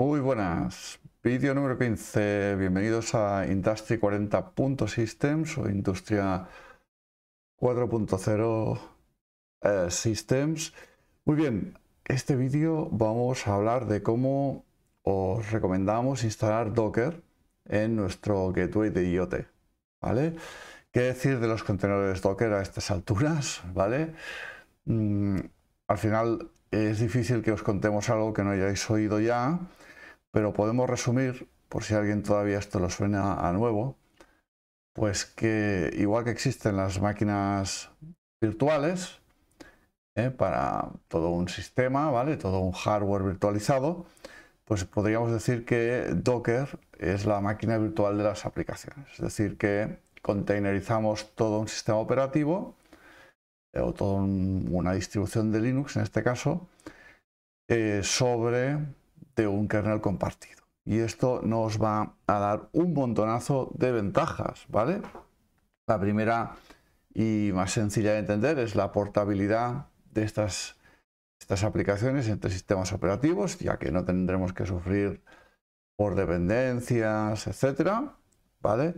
Muy buenas, vídeo número 15. Bienvenidos a Industry 40.systems o Industria 4.0 eh, Systems. Muy bien, este vídeo vamos a hablar de cómo os recomendamos instalar Docker en nuestro gateway de IoT. ¿Vale? ¿Qué decir de los contenedores Docker a estas alturas? ¿Vale? Mm, al final es difícil que os contemos algo que no hayáis oído ya pero podemos resumir, por si alguien todavía esto lo suena a nuevo, pues que igual que existen las máquinas virtuales, ¿eh? para todo un sistema, ¿vale? Todo un hardware virtualizado, pues podríamos decir que Docker es la máquina virtual de las aplicaciones. Es decir, que containerizamos todo un sistema operativo eh, o toda una distribución de Linux en este caso eh, sobre un kernel compartido. Y esto nos va a dar un montonazo de ventajas, ¿vale? La primera y más sencilla de entender es la portabilidad de estas, estas aplicaciones entre sistemas operativos, ya que no tendremos que sufrir por dependencias, etcétera, ¿vale?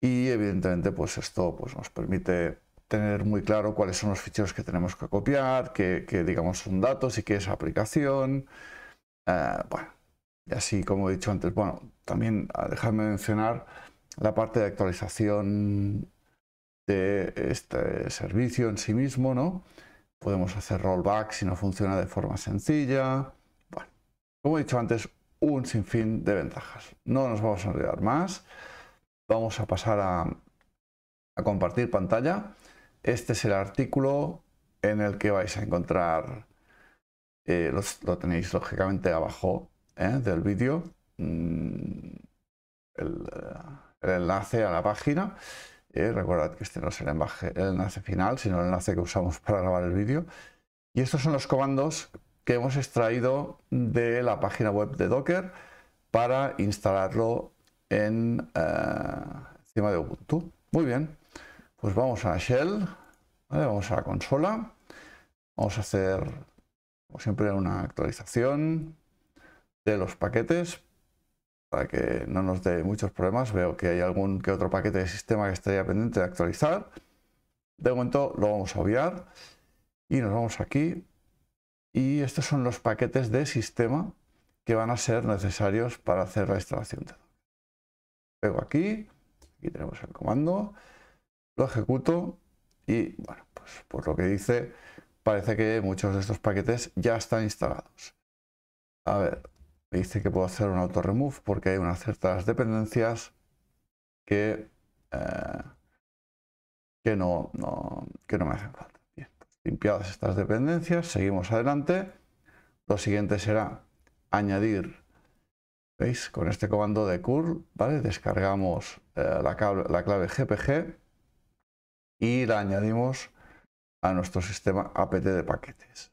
Y evidentemente, pues esto pues, nos permite tener muy claro cuáles son los ficheros que tenemos que copiar, que, digamos son datos y que es aplicación, eh, bueno, y así como he dicho antes, bueno, también dejadme mencionar la parte de actualización de este servicio en sí mismo, ¿no? Podemos hacer rollback si no funciona de forma sencilla. Bueno, como he dicho antes, un sinfín de ventajas. No nos vamos a olvidar más. Vamos a pasar a compartir pantalla. Este es el artículo en el que vais a encontrar eh, lo tenéis lógicamente abajo ¿eh? del vídeo, mm, eh, el, enlace a la página. Eh, recordad que este no es el, enlace, final, sino el enlace que usamos para grabar el vídeo. Y estos son los comandos que hemos extraído de la página web de Docker para instalarlo encima de Ubuntu. Muy bien, pues vamos a Shell, vamos a la consola, vamos a hacer como siempre, una actualización de los paquetes para que no nos dé muchos problemas. Veo que hay algún que otro paquete de sistema que estaría pendiente de actualizar. De momento lo vamos a obviar y nos vamos aquí. Y estos son los paquetes de sistema que van a ser necesarios para hacer la instalación Pego aquí, aquí tenemos el comando, lo ejecuto y bueno, pues por lo que dice parece que muchos de estos paquetes ya están instalados. A ver, me dice que puedo hacer un auto remove porque hay unas ciertas dependencias que, eh, que, no, que no me hacen falta. Pues limpiadas estas dependencias, seguimos adelante. Lo siguiente será añadir, ¿veis? Con este comando de curl, ¿vale? Descargamos eh, la clave GPG y la añadimos a nuestro sistema apt de paquetes.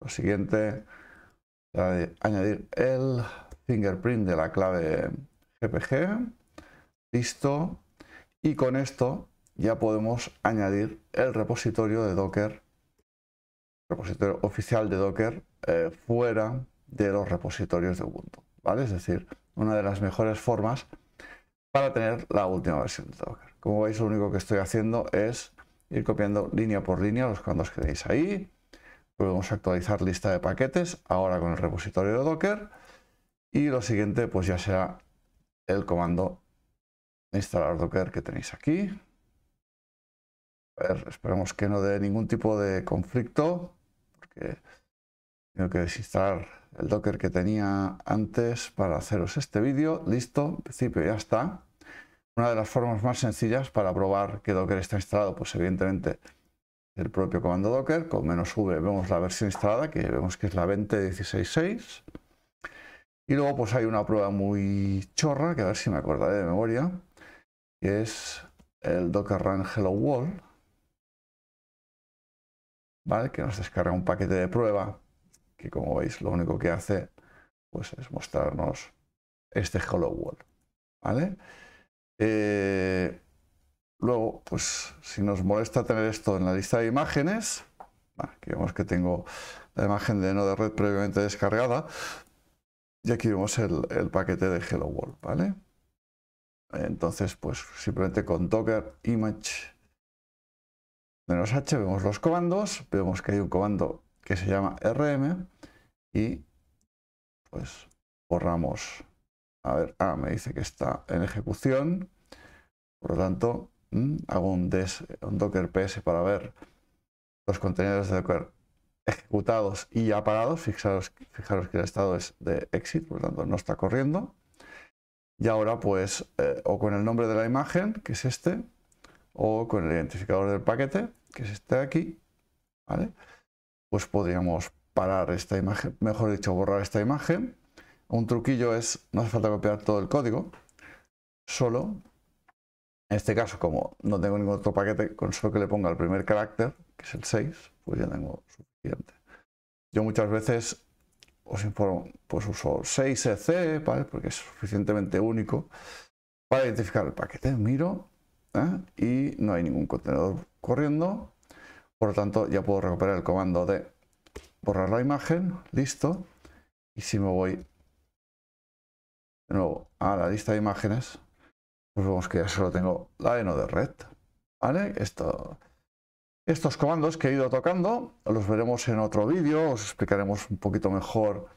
Lo siguiente añadir el fingerprint de la clave GPG. Listo. Y con esto ya podemos añadir el repositorio de Docker, repositorio oficial de Docker, eh, fuera de los repositorios de Ubuntu. ¿vale? Es decir, una de las mejores formas para tener la última versión de Docker. Como veis, lo único que estoy haciendo es ir copiando línea por línea los comandos que tenéis ahí. podemos a actualizar lista de paquetes, ahora con el repositorio de Docker. Y lo siguiente pues ya será el comando instalar Docker que tenéis aquí. A ver, esperemos que no dé ningún tipo de conflicto, porque tengo que desinstalar el Docker que tenía antes para haceros este vídeo. Listo, en principio ya está. Una de las formas más sencillas para probar que Docker está instalado, pues evidentemente el propio comando Docker, con menos "-v", vemos la versión instalada, que vemos que es la 20.16.6. Y luego pues hay una prueba muy chorra, que a ver si me acordaré de memoria, que es el docker run hello world, ¿vale? que nos descarga un paquete de prueba, que como veis lo único que hace pues es mostrarnos este hello world. ¿vale? Eh, luego, pues si nos molesta tener esto en la lista de imágenes, aquí vemos que tengo la imagen de node red previamente descargada, y aquí vemos el, paquete de Hello World, ¿vale? Entonces, pues simplemente con docker image h vemos los comandos, vemos que hay un comando que se llama rm y pues borramos a ver, ah, me dice que está en ejecución. Por lo tanto, mm, hago un, docker ps para ver los contenedores de docker ejecutados y apagados. Fijaros, fijaros que el estado es de exit, por lo tanto no está corriendo. Y ahora pues eh, o con el nombre de la imagen, que es este, o con el identificador del paquete, que es este de aquí, ¿vale? Pues podríamos parar esta imagen, mejor dicho, borrar esta imagen un truquillo es, no hace falta copiar todo el código, solo, en este caso como no tengo ningún otro paquete, con solo que le ponga el primer carácter, que es el 6, pues ya tengo suficiente. Yo muchas veces os informo, pues uso 6EC, e ¿vale? Porque es suficientemente único para identificar el paquete. Miro ¿eh? y no hay ningún contenedor corriendo. Por lo tanto, ya puedo recuperar el comando de borrar la imagen. Listo. Y si me voy de nuevo a la lista de imágenes, pues vemos que ya solo tengo la de de red. estos comandos que he ido tocando los veremos en otro vídeo, os explicaremos un poquito mejor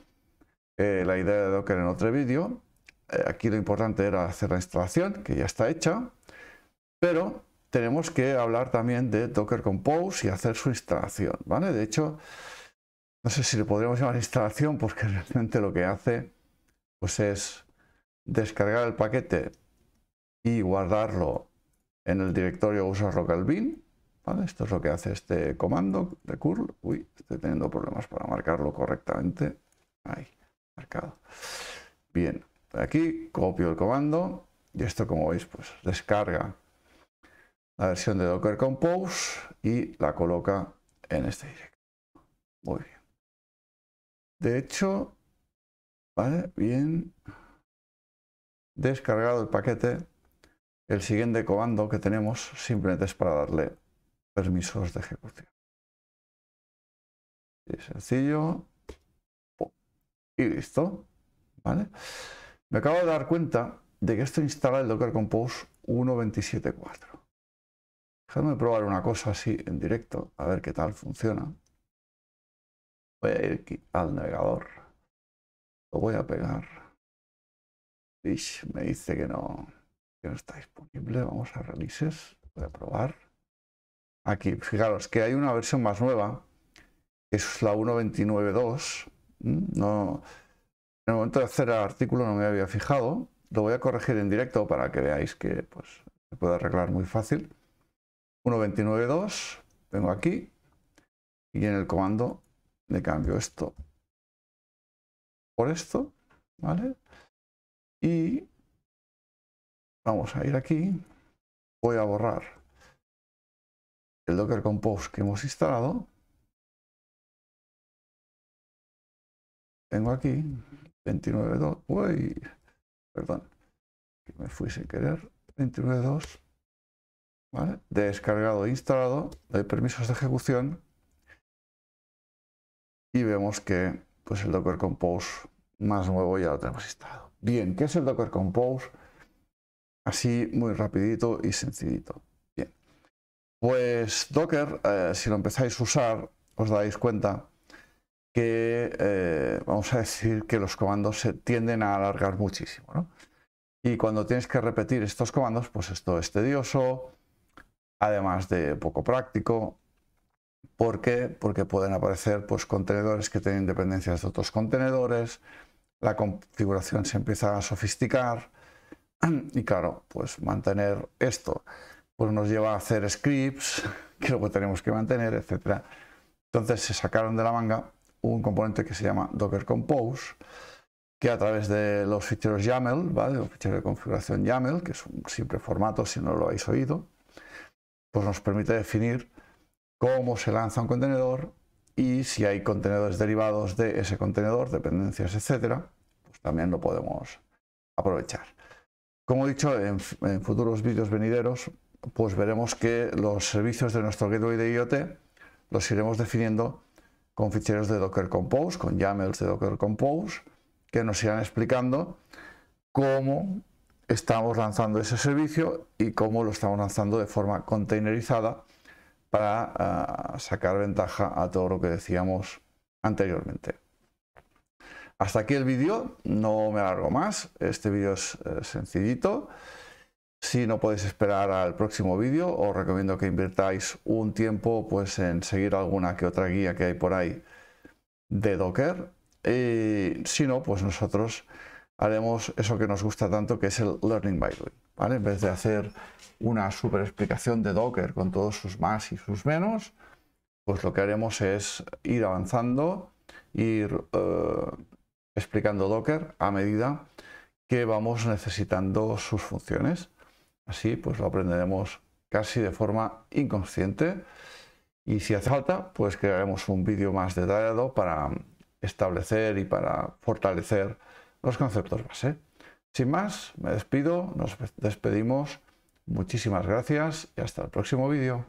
eh, la idea de Docker en otro vídeo. Eh, aquí lo importante era hacer la instalación, que ya está hecha, pero tenemos que hablar también de Docker Compose y hacer su instalación, De hecho, no sé si le podríamos llamar instalación porque realmente lo que hace pues es descargar el paquete y guardarlo en el directorio usar local bin. ¿vale? Esto es lo que hace este comando de curl. Uy, estoy teniendo problemas para marcarlo correctamente. Ahí, marcado. Bien, aquí copio el comando y esto como veis pues descarga la versión de Docker Compose y la coloca en este directorio, Muy bien. De hecho, vale, bien descargado el paquete, el siguiente comando que tenemos simplemente es para darle permisos de ejecución. Y sencillo. Y listo. ¿Vale? Me acabo de dar cuenta de que esto instala el Docker Compose 1.27.4. Déjame probar una cosa así en directo, a ver qué tal funciona. Voy a ir aquí al navegador. Lo voy a pegar me dice que no, no está disponible. Vamos a releases. Voy a probar. Aquí, fijaros que hay una versión más nueva. Que es la 1.29.2. Mm, no, en el momento de hacer el artículo no me había fijado. Lo voy a corregir en directo para que veáis que pues, se puede arreglar muy fácil. 1.29.2. Tengo aquí. Y en el comando le cambio esto por esto. ¿Vale? Y vamos a ir aquí. Voy a borrar el Docker Compose que hemos instalado. Tengo aquí 29.2. Uy, perdón, que me fui sin querer. 29.2. Descargado e instalado. doy permisos de ejecución. Y vemos que pues el Docker Compose más nuevo ya lo tenemos instalado. Bien, ¿qué es el Docker Compose? Así muy rapidito y sencillito. Bien, pues Docker, eh, si lo empezáis a usar, os dais cuenta que eh, vamos a decir que los comandos se tienden a alargar muchísimo. Y cuando tienes que repetir estos comandos, pues esto es tedioso, además de poco práctico. ¿Por qué? Porque pueden aparecer pues, contenedores que tienen dependencias de otros contenedores, la configuración se empieza a sofisticar y claro, pues mantener esto pues nos lleva a hacer scripts que luego tenemos que mantener, etc. Entonces se sacaron de la manga un componente que se llama Docker Compose, que a través de los ficheros YAML, ¿vale? los ficheros de configuración YAML, que es un simple formato si no lo habéis oído, pues nos permite definir cómo se lanza un contenedor y si hay contenedores derivados de ese contenedor, dependencias, etcétera, también lo podemos aprovechar. Como he dicho, en, futuros vídeos venideros, pues veremos que los servicios de nuestro gateway de IoT los iremos definiendo con ficheros de Docker Compose, con YAMLs de Docker Compose, que nos irán explicando cómo estamos lanzando ese servicio y cómo lo estamos lanzando de forma containerizada para ah, sacar ventaja a todo lo que decíamos anteriormente. Hasta aquí el vídeo, no me alargo más, este vídeo es eh, sencillito. Si no podéis esperar al próximo vídeo, os recomiendo que invirtáis un tiempo pues, en seguir alguna que otra guía que hay por ahí de Docker. si no, pues nosotros haremos eso que nos gusta tanto, que es el Learning by Doing. En vez de hacer una super explicación de Docker con todos sus más y sus menos, pues lo que haremos es ir avanzando, ir eh, explicando Docker a medida que vamos necesitando sus funciones. Así pues lo aprenderemos casi de forma inconsciente y si hace falta pues crearemos un vídeo más detallado para establecer y para fortalecer los conceptos base. Sin más, me despido, nos despedimos, muchísimas gracias y hasta el próximo vídeo.